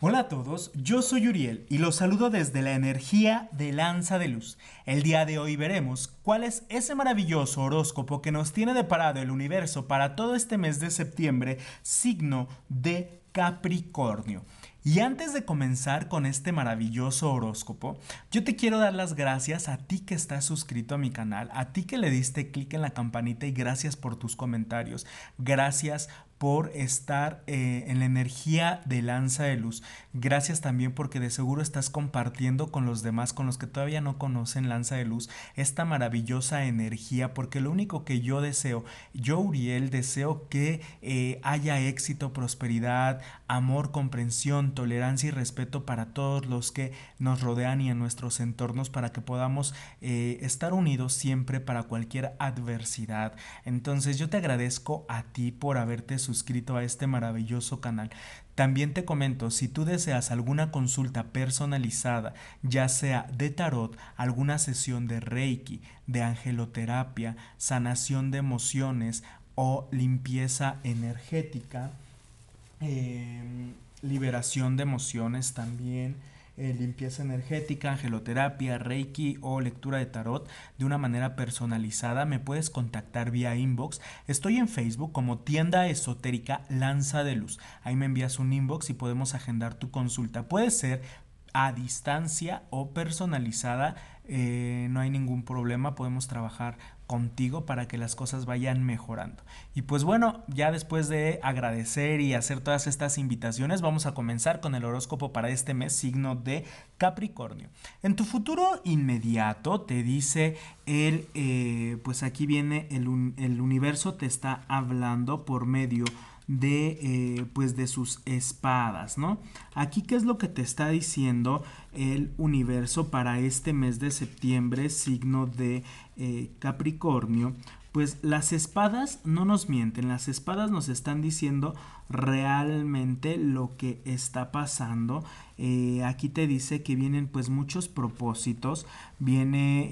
Hola a todos, yo soy Uriel y los saludo desde la energía de Lanza de Luz. El día de hoy veremos cuál es ese maravilloso horóscopo que nos tiene deparado el universo para todo este mes de septiembre, signo de Capricornio. Y antes de comenzar con este maravilloso horóscopo, yo te quiero dar las gracias a ti que estás suscrito a mi canal, a ti que le diste clic en la campanita y gracias por tus comentarios. Gracias por estar eh, en la energía de lanza de luz. Gracias también porque de seguro estás compartiendo con los demás, con los que todavía no conocen lanza de luz, esta maravillosa energía, porque lo único que yo deseo, yo Uriel deseo que eh, haya éxito, prosperidad, amor, comprensión, tolerancia y respeto para todos los que nos rodean y en nuestros entornos para que podamos eh, estar unidos siempre para cualquier adversidad. Entonces yo te agradezco a ti por haberte suscrito a este maravilloso canal. También te comento, si tú deseas alguna consulta personalizada, ya sea de tarot, alguna sesión de reiki, de angeloterapia, sanación de emociones o limpieza energética, em, liberación de emociones también, eh, limpieza energética, angeloterapia, reiki o lectura de tarot de una manera personalizada, me puedes contactar vía inbox. Estoy en Facebook como tienda esotérica Lanza de Luz. Ahí me envías un inbox y podemos agendar tu consulta. Puede ser a distancia o personalizada, eh, no hay ningún problema, podemos trabajar contigo para que las cosas vayan mejorando. Y pues bueno, ya después de agradecer y hacer todas estas invitaciones, vamos a comenzar con el horóscopo para este mes, signo de Capricornio. En tu futuro inmediato te dice el, eh, pues aquí viene el, el universo te está hablando por medio de, eh, pues de sus espadas, ¿no? Aquí, ¿qué es lo que te está diciendo el universo para este mes de septiembre, signo de eh, Capricornio? Pues las espadas no nos mienten, las espadas nos están diciendo realmente lo que está pasando. Eh, aquí te dice que vienen pues muchos propósitos, viene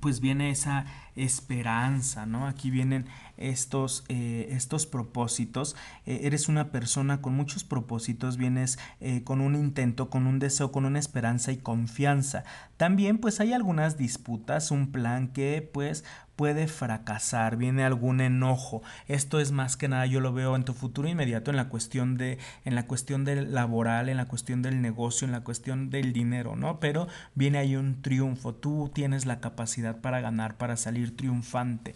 pues viene esa esperanza, ¿no? Aquí vienen estos, eh, estos propósitos. Eh, eres una persona con muchos propósitos, vienes eh, con un intento, con un deseo, con una esperanza y confianza. También pues hay algunas disputas, un plan que pues puede fracasar, viene algún enojo. Esto es más que nada, yo lo veo en tu futuro inmediato, en la cuestión de, en la cuestión del laboral, en la cuestión del negocio, en la cuestión del dinero, ¿no? Pero viene ahí un triunfo. Tú tienes la capacidad para ganar, para salir triunfante.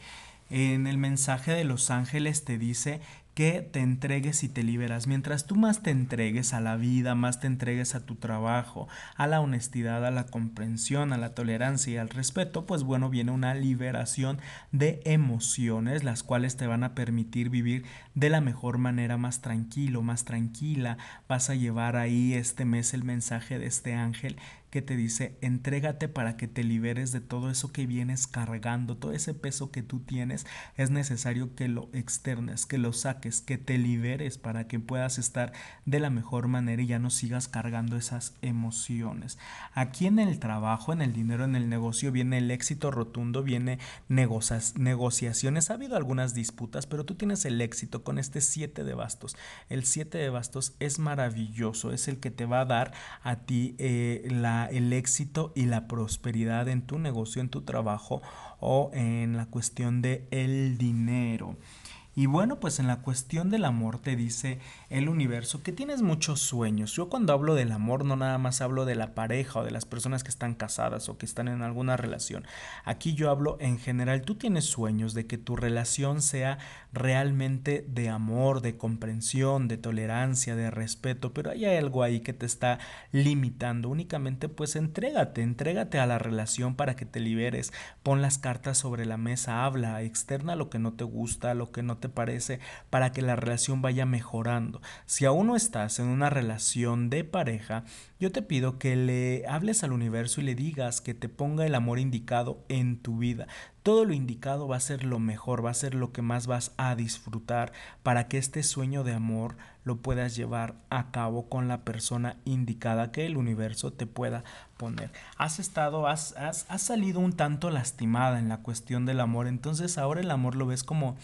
En el mensaje de los ángeles te dice que te entregues y te liberas. Mientras tú más te entregues a la vida, más te entregues a tu trabajo, a la honestidad, a la comprensión, a la tolerancia y al respeto, pues bueno, viene una liberación de emociones, las cuales te van a permitir vivir de la mejor manera, más tranquilo, más tranquila. Vas a llevar ahí este mes el mensaje de este ángel que te dice, entrégate para que te liberes de todo eso que vienes cargando, todo ese peso que tú tienes, es necesario que lo externes, que lo saques, que te liberes para que puedas estar de la mejor manera y ya no sigas cargando esas emociones. Aquí en el trabajo, en el dinero, en el negocio, viene el éxito rotundo, viene negociaciones. Ha habido algunas disputas, pero tú tienes el éxito con este siete de bastos. El 7 de bastos es maravilloso, es el que te va a dar a ti eh, la el éxito y la prosperidad en tu negocio, en tu trabajo o en la cuestión de el dinero. Y bueno, pues en la cuestión del amor te dice el universo que tienes muchos sueños. Yo cuando hablo del amor no nada más hablo de la pareja o de las personas que están casadas o que están en alguna relación. Aquí yo hablo en general, tú tienes sueños de que tu relación sea realmente de amor, de comprensión, de tolerancia, de respeto, pero hay algo ahí que te está limitando. Únicamente pues entrégate, entrégate a la relación para que te liberes. Pon las cartas sobre la mesa, habla, externa lo que no te gusta, lo que no te te parece para que la relación vaya mejorando. Si aún no estás en una relación de pareja, yo te pido que le hables al universo y le digas que te ponga el amor indicado en tu vida. Todo lo indicado va a ser lo mejor, va a ser lo que más vas a disfrutar para que este sueño de amor lo puedas llevar a cabo con la persona indicada que el universo te pueda poner. Has estado, has, has, has salido un tanto lastimada en la cuestión del amor, entonces ahora el amor lo ves como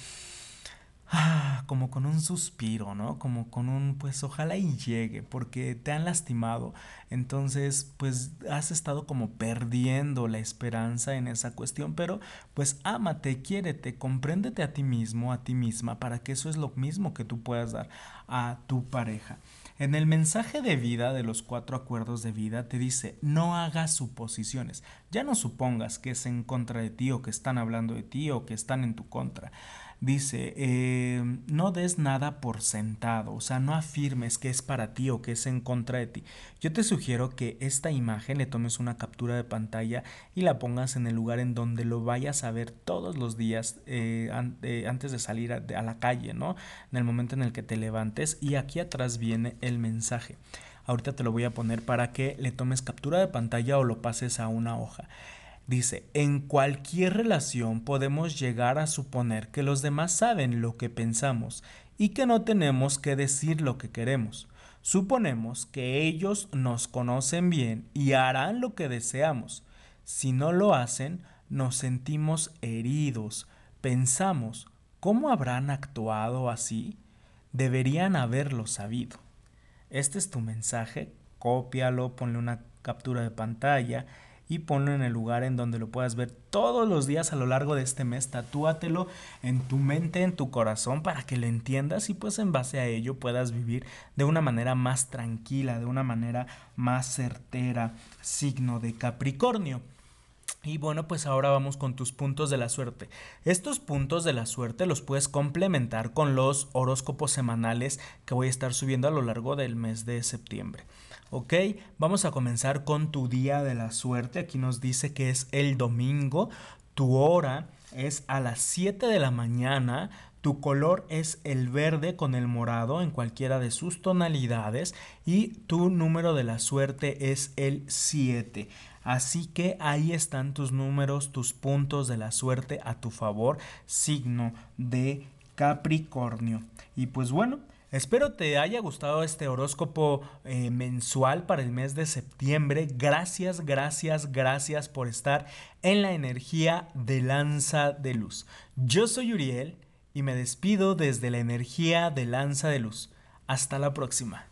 Ah, como con un suspiro, ¿no? Como con un, pues ojalá y llegue, porque te han lastimado. Entonces, pues has estado como perdiendo la esperanza en esa cuestión, pero pues ámate, quiérete, compréndete a ti mismo, a ti misma, para que eso es lo mismo que tú puedas dar a tu pareja. En el mensaje de vida de los cuatro acuerdos de vida te dice, no hagas suposiciones, ya no supongas que es en contra de ti o que están hablando de ti o que están en tu contra dice, em, no des nada por sentado, o sea, no afirmes que es para ti o que es en contra de ti. Yo te sugiero que esta imagen le tomes una captura de pantalla y la pongas en el lugar en donde lo vayas a ver todos los días eh, eh, antes de salir a, a la calle, ¿no? En el momento en el que te levantes y aquí atrás viene el mensaje. Ahorita te lo voy a poner para que le tomes captura de pantalla o lo pases a una hoja. Dice, en cualquier relación podemos llegar a suponer que los demás saben lo que pensamos y que no tenemos que decir lo que queremos. Suponemos que ellos nos conocen bien y harán lo que deseamos. Si no lo hacen, nos sentimos heridos. Pensamos, ¿cómo habrán actuado así? Deberían haberlo sabido. Este es tu mensaje, cópialo, ponle una captura de pantalla y ponlo en el lugar en donde lo puedas ver todos los días a lo largo de este mes. Tatúatelo en tu mente, en tu corazón, para que lo entiendas y pues en base a ello puedas vivir de una manera más tranquila, de una manera más certera. Signo de Capricornio. Y bueno, pues ahora vamos con tus puntos de la suerte. Estos puntos de la suerte los puedes complementar con los horóscopos semanales que voy a estar subiendo a lo largo del mes de septiembre. Ok, vamos a comenzar con tu día de la suerte. Aquí nos dice que es el domingo. Tu hora es a las 7 de la mañana tu color es el verde con el morado en cualquiera de sus tonalidades y tu número de la suerte es el 7. Así que ahí están tus números, tus puntos de la suerte a tu favor, signo de Capricornio. Y pues bueno, Espero te haya gustado este horóscopo eh, mensual para el mes de septiembre. Gracias, gracias, gracias por estar en la energía de lanza de luz. Yo soy Uriel y me despido desde la energía de Lanza de Luz. Hasta la próxima.